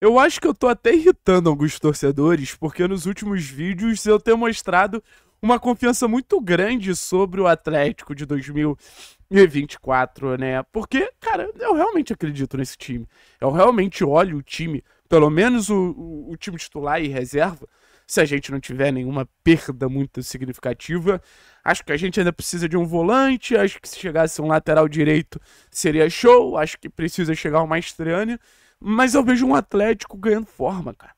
Eu acho que eu tô até irritando alguns torcedores, porque nos últimos vídeos eu tenho mostrado uma confiança muito grande sobre o Atlético de 2024, né? Porque, cara, eu realmente acredito nesse time. Eu realmente olho o time, pelo menos o, o, o time titular e reserva, se a gente não tiver nenhuma perda muito significativa. Acho que a gente ainda precisa de um volante, acho que se chegasse um lateral direito seria show, acho que precisa chegar uma estreania. Mas eu vejo um Atlético ganhando forma, cara.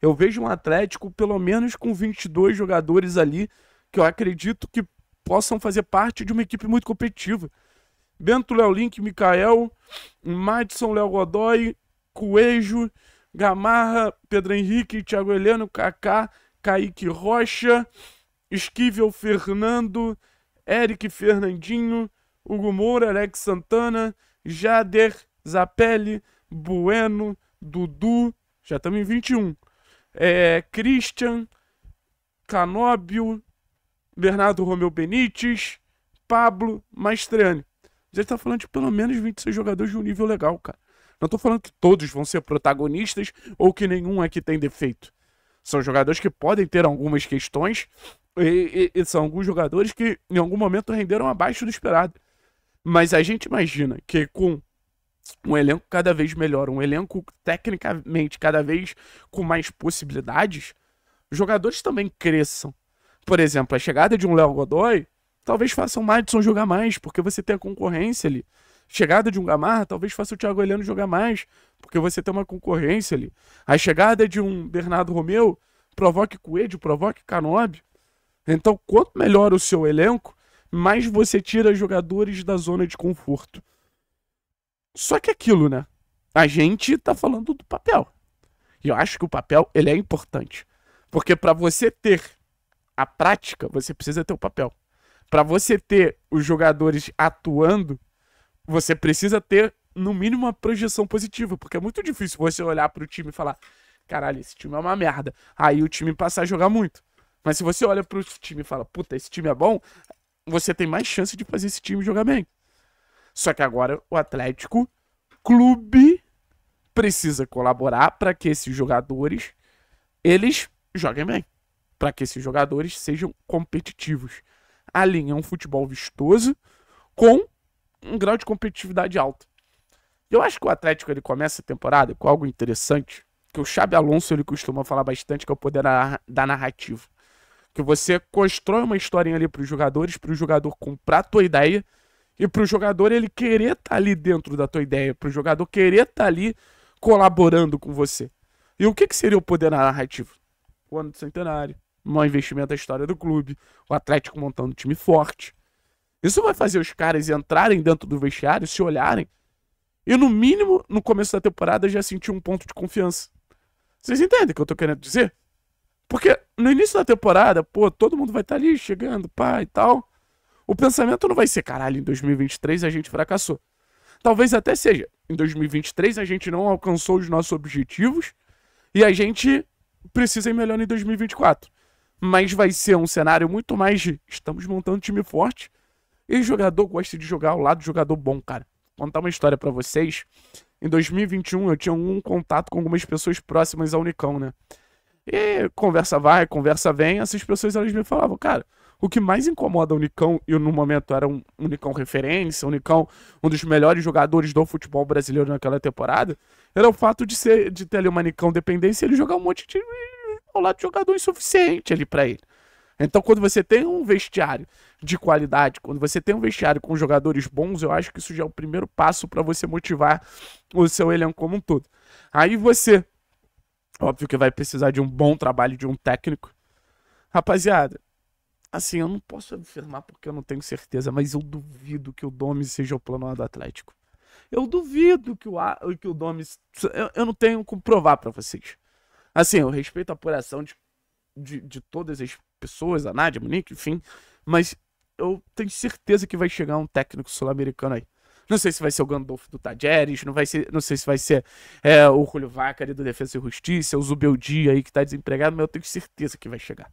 Eu vejo um Atlético pelo menos com 22 jogadores ali que eu acredito que possam fazer parte de uma equipe muito competitiva. Bento, Léo Link, Mikael, Madison, Léo Godoy, Coelho, Gamarra, Pedro Henrique, Thiago Heleno, Kaká, Kaique Rocha, Esquivel, Fernando, Eric Fernandinho, Hugo Moura, Alex Santana, Jader, Zapelli, Bueno, Dudu, já estamos em 21. É, Christian, Canóbio, Bernardo Romeu Benítez, Pablo, Maestriani. Já está falando de pelo menos 26 jogadores de um nível legal, cara. Não estou falando que todos vão ser protagonistas ou que nenhum é que tem defeito. São jogadores que podem ter algumas questões e, e, e são alguns jogadores que em algum momento renderam abaixo do esperado. Mas a gente imagina que com um elenco cada vez melhor, um elenco tecnicamente cada vez com mais possibilidades, os jogadores também cresçam. Por exemplo, a chegada de um Léo Godoy talvez faça o Madison jogar mais, porque você tem a concorrência ali. Chegada de um Gamarra talvez faça o Thiago Heleno jogar mais, porque você tem uma concorrência ali. A chegada de um Bernardo Romeu provoque Coelho, provoque Canob. Então, quanto melhor o seu elenco, mais você tira jogadores da zona de conforto. Só que aquilo, né? A gente tá falando do papel. E eu acho que o papel, ele é importante. Porque para você ter a prática, você precisa ter o papel. Para você ter os jogadores atuando, você precisa ter no mínimo uma projeção positiva, porque é muito difícil você olhar para o time e falar: "Caralho, esse time é uma merda". Aí o time passar a jogar muito. Mas se você olha para o time e fala: "Puta, esse time é bom", você tem mais chance de fazer esse time jogar bem. Só que agora o Atlético Clube precisa colaborar para que esses jogadores eles joguem bem, para que esses jogadores sejam competitivos. A linha é um futebol vistoso com um grau de competitividade alto. Eu acho que o Atlético ele começa a temporada com algo interessante, que o Xabi Alonso ele costuma falar bastante, que é o poder da narrativa. Que você constrói uma historinha ali para os jogadores, para o jogador comprar a tua ideia e para o jogador ele querer estar tá ali dentro da tua ideia, para o jogador querer estar tá ali colaborando com você. E o que, que seria o poder narrativo? O ano do centenário, o maior investimento da história do clube, o Atlético montando um time forte. Isso vai fazer os caras entrarem dentro do vestiário, se olharem, e no mínimo, no começo da temporada, já sentir um ponto de confiança. Vocês entendem o que eu tô querendo dizer? Porque no início da temporada, pô, todo mundo vai estar tá ali chegando, pá e tal. O pensamento não vai ser, caralho, em 2023 a gente fracassou. Talvez até seja. Em 2023 a gente não alcançou os nossos objetivos e a gente precisa ir melhor em 2024. Mas vai ser um cenário muito mais de estamos montando um time forte e jogador gosta de jogar ao lado do jogador bom, cara. Vou contar uma história para vocês. Em 2021 eu tinha um contato com algumas pessoas próximas ao Unicão, né? E conversa vai, conversa vem, essas pessoas elas me falavam, cara, o que mais incomoda o Unicão, e no momento era um, Unicão referência, um Nicão, um dos melhores jogadores do futebol brasileiro naquela temporada, era o fato de, ser, de ter ali uma Unicão dependência e ele jogar um monte de. ao lado de jogador insuficiente ali para ele. Então, quando você tem um vestiário de qualidade, quando você tem um vestiário com jogadores bons, eu acho que isso já é o primeiro passo para você motivar o seu elenco como um todo. Aí você, óbvio que vai precisar de um bom trabalho de um técnico. Rapaziada, Assim, eu não posso afirmar porque eu não tenho certeza, mas eu duvido que o Domes seja o plano A do Atlético. Eu duvido que o, a, que o Domes. Eu, eu não tenho como provar para vocês. Assim, eu respeito a apuração de, de, de todas as pessoas, a Nádia, a Monique, enfim. Mas eu tenho certeza que vai chegar um técnico sul-americano aí. Não sei se vai ser o Gandolfo do Tajeres, não, vai ser, não sei se vai ser é, o Julio Vacari do Defesa e Justiça, o Zubeldi aí que tá desempregado, mas eu tenho certeza que vai chegar.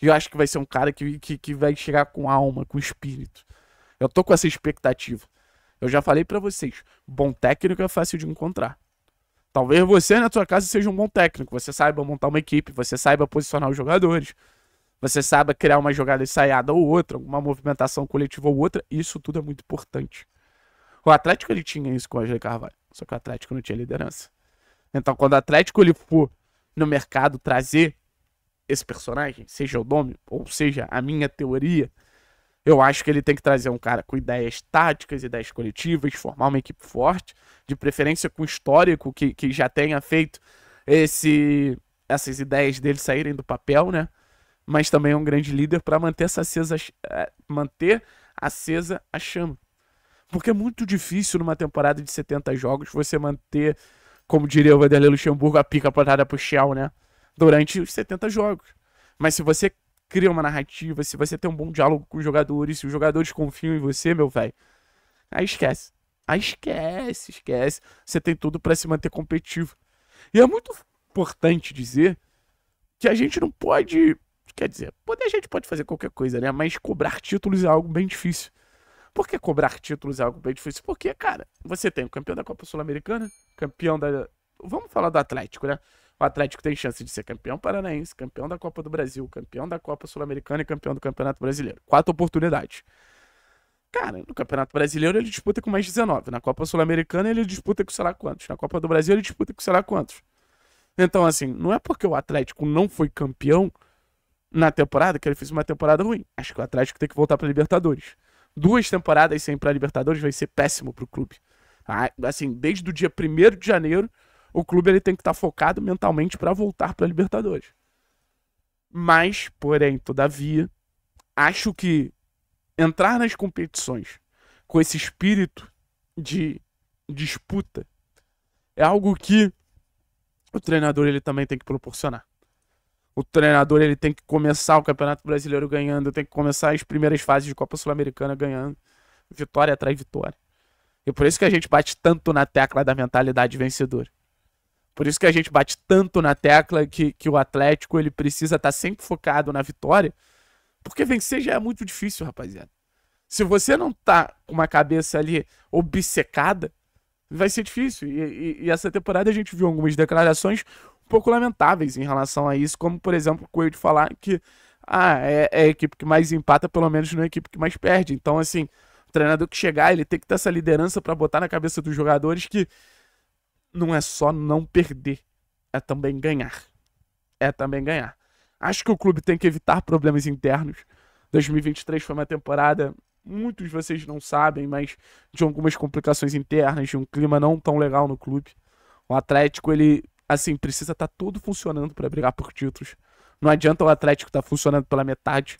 E eu acho que vai ser um cara que, que, que vai chegar com alma, com espírito. Eu tô com essa expectativa. Eu já falei para vocês, bom técnico é fácil de encontrar. Talvez você na sua casa seja um bom técnico, você saiba montar uma equipe, você saiba posicionar os jogadores, você saiba criar uma jogada ensaiada ou outra, uma movimentação coletiva ou outra, isso tudo é muito importante. O Atlético ele tinha isso com o Angel Carvalho, só que o Atlético não tinha liderança. Então quando o Atlético ele for no mercado trazer esse personagem, seja o nome, ou seja a minha teoria, eu acho que ele tem que trazer um cara com ideias táticas, ideias coletivas, formar uma equipe forte, de preferência com histórico que, que já tenha feito esse essas ideias dele saírem do papel, né? Mas também é um grande líder para manter essa acesa, eh, manter acesa a chama. Porque é muito difícil numa temporada de 70 jogos você manter, como diria o Vanderlei Luxemburgo, a pica plantada pro Shell, né? durante os 70 jogos. Mas se você cria uma narrativa, se você tem um bom diálogo com os jogadores, se os jogadores confiam em você, meu velho, aí esquece. Aí esquece, esquece. Você tem tudo para se manter competitivo. E é muito importante dizer que a gente não pode. Quer dizer, poder a gente pode fazer qualquer coisa, né? Mas cobrar títulos é algo bem difícil. Por que cobrar títulos é algo bem difícil? Porque, cara, você tem o campeão da Copa Sul-Americana, campeão da. Vamos falar do Atlético, né? o Atlético tem chance de ser campeão paranaense, campeão da Copa do Brasil, campeão da Copa Sul-Americana e campeão do Campeonato Brasileiro. Quatro oportunidades. Cara, no Campeonato Brasileiro ele disputa com mais 19. Na Copa Sul-Americana ele disputa com sei lá quantos. Na Copa do Brasil ele disputa com sei lá quantos. Então, assim, não é porque o Atlético não foi campeão na temporada que ele fez uma temporada ruim. Acho que o Atlético tem que voltar para Libertadores. Duas temporadas sem ir para Libertadores vai ser péssimo para o clube. Ah, assim, desde o dia 1 de janeiro o clube ele tem que estar tá focado mentalmente para voltar para a Libertadores. Mas, porém, todavia, acho que entrar nas competições com esse espírito de disputa é algo que o treinador ele também tem que proporcionar. O treinador ele tem que começar o Campeonato Brasileiro ganhando, tem que começar as primeiras fases de Copa Sul-Americana ganhando, vitória atrás vitória. E por isso que a gente bate tanto na tecla da mentalidade vencedora. Por isso que a gente bate tanto na tecla que, que o Atlético ele precisa estar tá sempre focado na vitória, porque vencer já é muito difícil, rapaziada. Se você não tá com uma cabeça ali obcecada, vai ser difícil. E, e, e essa temporada a gente viu algumas declarações um pouco lamentáveis em relação a isso, como por exemplo o Coelho de falar que ah, é, é, a equipe que mais empata, pelo menos não é a equipe que mais perde. Então, assim, o treinador que chegar, ele tem que ter essa liderança para botar na cabeça dos jogadores que não é só não perder, é também ganhar. É também ganhar. Acho que o clube tem que evitar problemas internos. 2023 foi uma temporada, muitos de vocês não sabem, mas de algumas complicações internas, de um clima não tão legal no clube. O Atlético, ele, assim, precisa estar tá todo funcionando para brigar por títulos. Não adianta o Atlético estar tá funcionando pela metade,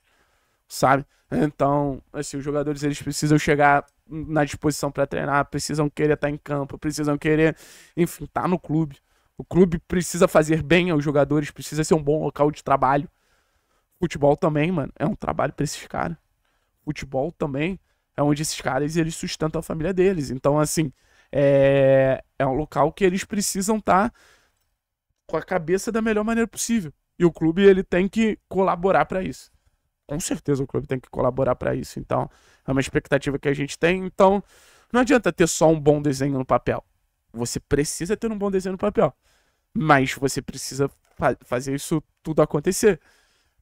sabe? Então, assim, os jogadores eles precisam chegar na disposição para treinar, precisam querer estar tá em campo, precisam querer, enfim, estar tá no clube. O clube precisa fazer bem aos jogadores, precisa ser um bom local de trabalho. Futebol também, mano, é um trabalho para esses caras. Futebol também é onde esses caras eles sustentam a família deles. Então, assim, é, é um local que eles precisam estar tá com a cabeça da melhor maneira possível. E o clube ele tem que colaborar para isso com certeza o clube tem que colaborar para isso. Então, é uma expectativa que a gente tem. Então, não adianta ter só um bom desenho no papel. Você precisa ter um bom desenho no papel. Mas você precisa fa fazer isso tudo acontecer.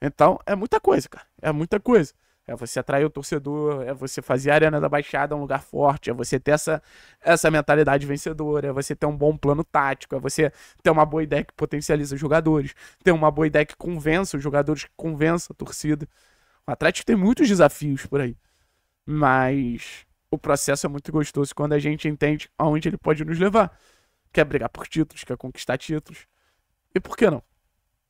Então, é muita coisa, cara. É muita coisa. É você atrair o torcedor, é você fazer a Arena da Baixada um lugar forte, é você ter essa, essa mentalidade vencedora, é você ter um bom plano tático, é você ter uma boa ideia que potencializa os jogadores, ter uma boa ideia que convença os jogadores, que convença a torcida. O Atlético tem muitos desafios por aí. Mas o processo é muito gostoso quando a gente entende aonde ele pode nos levar. Quer brigar por títulos, quer conquistar títulos. E por que não?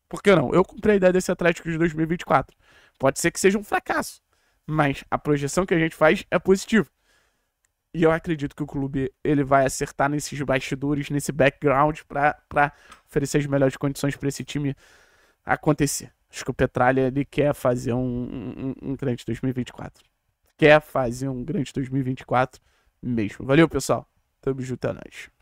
Por que não? Eu comprei a ideia desse Atlético de 2024. Pode ser que seja um fracasso, mas a projeção que a gente faz é positiva. E eu acredito que o clube ele vai acertar nesses bastidores, nesse background, para oferecer as melhores condições para esse time acontecer. Acho que o Petralha ele quer fazer um, um, um grande 2024. Quer fazer um grande 2024 mesmo. Valeu, pessoal. Tamo junto, é nóis.